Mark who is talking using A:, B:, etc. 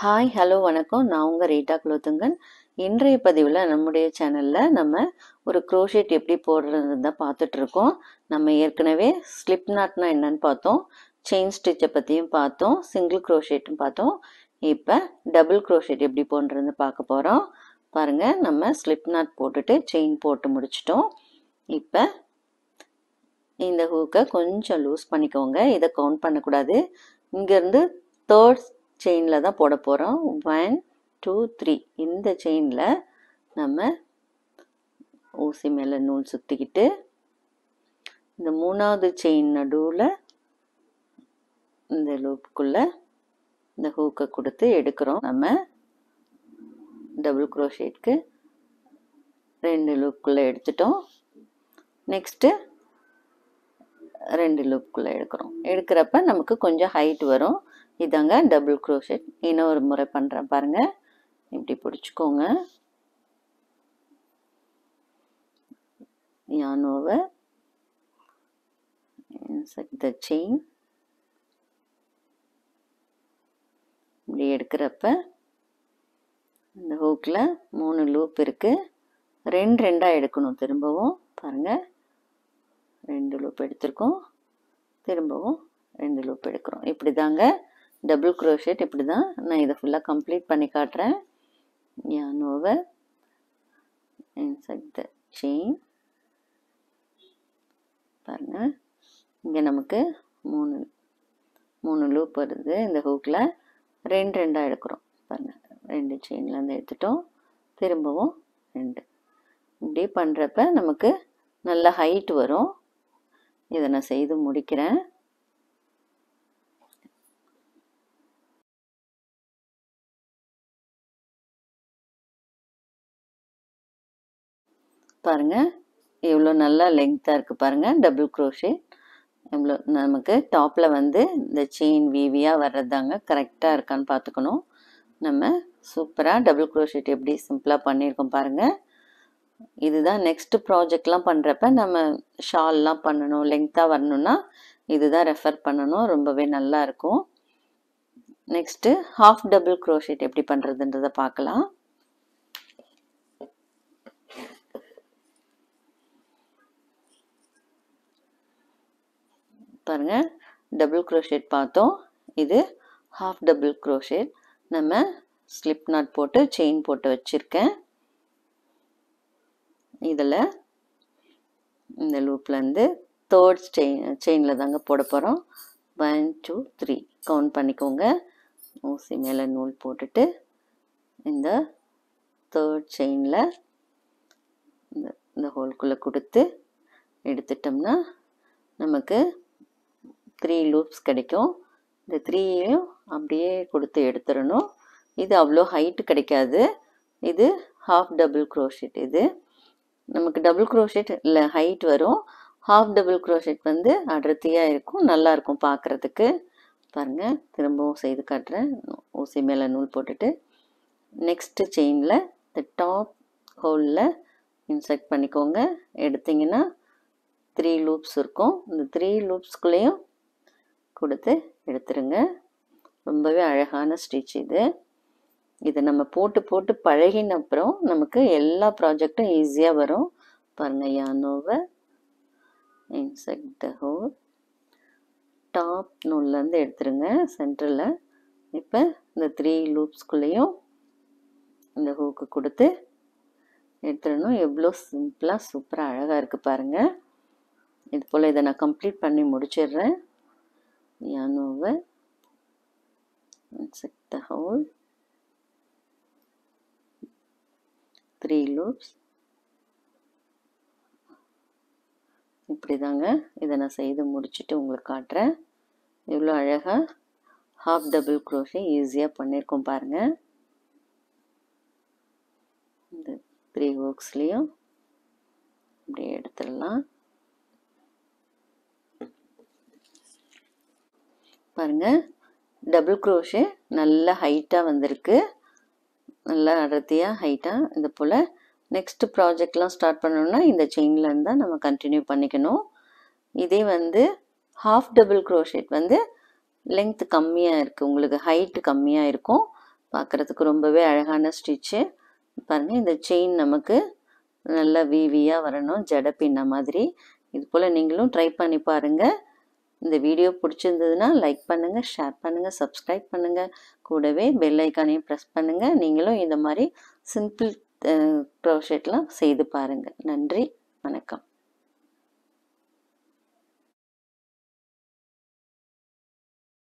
A: hi hello வணக்கம் நான் உங்கள் ரீட்டா குலோத்துங்கன் இன்றைய பதிவில் நம்முடைய சேனலில் நம்ம ஒரு க்ரோஷேட் எப்படி போடுறது தான் பார்த்துட்ருக்கோம் நம்ம ஏற்கனவே ஸ்லிப் நாட்னா என்னன்னு பார்த்தோம் செயின் ஸ்டிச்சை பற்றியும் பார்த்தோம் சிங்கிள் க்ரோஷெட்டும் பார்த்தோம் இப்போ டபுள் க்ரோஷேட் எப்படி போடுறது பார்க்க போகிறோம் பாருங்கள் நம்ம ஸ்லிப் நாட் போட்டுட்டு செயின் போட்டு முடிச்சிட்டோம் இப்போ இந்த ஹூக்கை கொஞ்சம் லூஸ் பண்ணிக்கோங்க இதை கவுண்ட் பண்ணக்கூடாது இங்கேருந்து தேர்ட் செயினில் தான் போட போகிறோம் ஒன் டூ த்ரீ இந்த செயினில் நம்ம ஊசி மேலே நூல் சுற்றிக்கிட்டு இந்த மூணாவது செயின் நடுவில் இந்த லூப்புக்குள்ளே இந்த ஹூக்கை கொடுத்து எடுக்கிறோம் நம்ம டபுள் குரோஷேட்க்கு ரெண்டு லூப்புக்குள்ளே எடுத்துட்டோம் நெக்ஸ்ட்டு ரெண்டு லூப்புக்குள்ளே எடுக்கிறோம் எடுக்கிறப்ப நமக்கு கொஞ்சம் ஹைட் வரும் இதாங்க டபுள் க்ரோஷெட் இன்னொரு முறை பண்ணுறேன் பாருங்கள் இப்படி பிடிச்சிக்கோங்க இப்படி எடுக்கிறப்ப இந்த ஹூக்கில் மூணு லூப் இருக்குது ரெண்டு ரெண்டாக எடுக்கணும் திரும்பவும் பாருங்கள் ரெண்டு லூப் எடுத்திருக்கோம் திரும்பவும் ரெண்டு லூப் எடுக்கிறோம் இப்படி தாங்க டபுள் க்ரோஷேட் இப்படி தான் நான் இதை ஃபுல்லாக கம்ப்ளீட் பண்ணி காட்டுறேன் yarn over inside the chain பாருங்கள் இங்கே நமக்கு மூணு மூணு லூப் வருது இந்த ஹூக்கில் ரெண்டு ரெண்டாக எடுக்கிறோம் பாருங்கள் ரெண்டு செயின்லேருந்து எடுத்துட்டோம் திரும்பவும் ரெண்டு இப்படி பண்ணுறப்ப நமக்கு நல்ல ஹைட் வரும் இதை நான் செய்து முடிக்கிறேன் பாருங்கள் எவ்வளோ நல்லா லெங்க்த்தாக இருக்குது பாருங்கள் டபுள் குரோஷே எவ்வளோ நமக்கு டாப்பில் வந்து இந்த செயின் வீவியாக வர்றது தாங்க கரெக்டாக இருக்கான்னு பார்த்துக்கணும் நம்ம சூப்பராக டபுள் குரோஷேட் எப்படி சிம்பிளாக பண்ணியிருக்கோம் பாருங்கள் இதுதான் நெக்ஸ்ட்டு ப்ராஜெக்ட்லாம் பண்ணுறப்ப நம்ம ஷால்லாம் பண்ணணும் லெங்க்த்தாக வரணும்னா தான் ரெஃபர் பண்ணணும் ரொம்பவே நல்லா இருக்கும் நெக்ஸ்ட்டு ஹாஃப் டபுள் குரோஷேட் எப்படி பண்ணுறதுன்றதை பார்க்கலாம் பாருங்கள் டபுள் க்ரோஷேட் பார்த்தோம் இது ஹாஃப் டபுள் க்ரோஷேட் நம்ம ஸ்லிப் நாட் போட்டு செயின் போட்டு வச்சுருக்கேன் இதில் இந்த லூப்லேருந்து தேர்ட் செயின் செயினில் தாங்க போட போகிறோம் ஒன் டூ த்ரீ கவுண்ட் பண்ணிக்கோங்க ஊசி மேலே நூல் போட்டுட்டு இந்த தேர்ட் செயினில் இந்த இந்த ஹோல்குள்ளே கொடுத்து எடுத்துட்டோம்னா நமக்கு த்ரீ லூப்ஸ் கிடைக்கும் இந்த த்ரீயும் அப்படியே கொடுத்து எடுத்துடணும் இது அவ்வளோ ஹைட்டு கிடைக்காது இது ஹாஃப் டபுள் குரோஷெட் இது நமக்கு டபுள் குரோஷெட் இல்லை ஹைட் வரும் ஹாஃப் டபுள் குரோஷெட் வந்து அடர்த்தியாக இருக்கும் நல்லாயிருக்கும் பார்க்குறதுக்கு பாருங்கள் திரும்பவும் செய்து காட்டுறேன் ஊசி மேலே நூல் போட்டுட்டு நெக்ஸ்ட்டு செயினில் இந்த டாப் ஹோலில் இன்சர்ட் பண்ணிக்கோங்க எடுத்திங்கன்னா த்ரீ லூப்ஸ் இருக்கும் இந்த த்ரீ லூப்ஸ்குள்ளேயும் கொடுத்து எடுத்துருங்க ரொம்பவே அழகான ஸ்டிச் இது இதை நம்ம போட்டு போட்டு பழகின அப்புறம் நமக்கு எல்லா ப்ராஜெக்டும் ஈஸியாக வரும் பாருங்கள் யானோவை இன்செக்ட் த ஹோல் டாப் நூல்லேருந்து எடுத்துருங்க சென்டரில் இப்போ இந்த த்ரீ லூப்ஸ்குள்ளேயும் இந்த ஹூக்கு கொடுத்து எடுத்துடணும் எவ்வளோ சிம்பிளாக சூப்பராக அழகாக இருக்குது பாருங்கள் இது போல் இதை நான் கம்ப்ளீட் பண்ணி முடிச்சிடுறேன் yarn over and set the hole three loops இப்படி தாங்க இதை நான் செய்து முடிச்சுட்டு உங்களுக்கு காட்டுறேன் எவ்வளோ அழகாக ஹாஃப் டபுள் குரோஷே ஈஸியாக பண்ணியிருக்கோம் பாருங்கள் இந்த த்ரீ ஒர்க்ஸ்லேயும் இப்படி எடுத்துடலாம் பாருங்கள் டபுள் க்ரோஷே நல்லா ஹைட்டாக வந்திருக்கு நல்லா அடர்த்தியாக ஹைட்டாக இது போல் நெக்ஸ்ட்டு ப்ராஜெக்ட்லாம் ஸ்டார்ட் பண்ணணுன்னா இந்த செயின்லேருந்து தான் நம்ம கண்டினியூ பண்ணிக்கணும் இதே வந்து ஹாஃப் டபுள் க்ரோஷேட் வந்து லென்த் கம்மியாக இருக்குது உங்களுக்கு ஹைட்டு கம்மியாக இருக்கும் பார்க்குறதுக்கு ரொம்பவே அழகான ஸ்டிச்சு பாருங்கள் இந்த செயின் நமக்கு நல்லா வீவியாக வரணும் பின்ன மாதிரி இது போல் நீங்களும் ட்ரை பண்ணி பாருங்கள் இந்த வீடியோ பிடிச்சிருந்ததுன்னா லைக் பண்ணுங்கள் ஷேர் பண்ணுங்கள் சப்ஸ்கிரைப் பண்ணுங்கள் கூடவே பெல் ஐக்கானையும் ப்ரெஸ் பண்ணுங்கள் நீங்களும் இந்த மாதிரி சிம்பிள் க்ரோஷெட்லாம் செய்து பாருங்கள் நன்றி வணக்கம்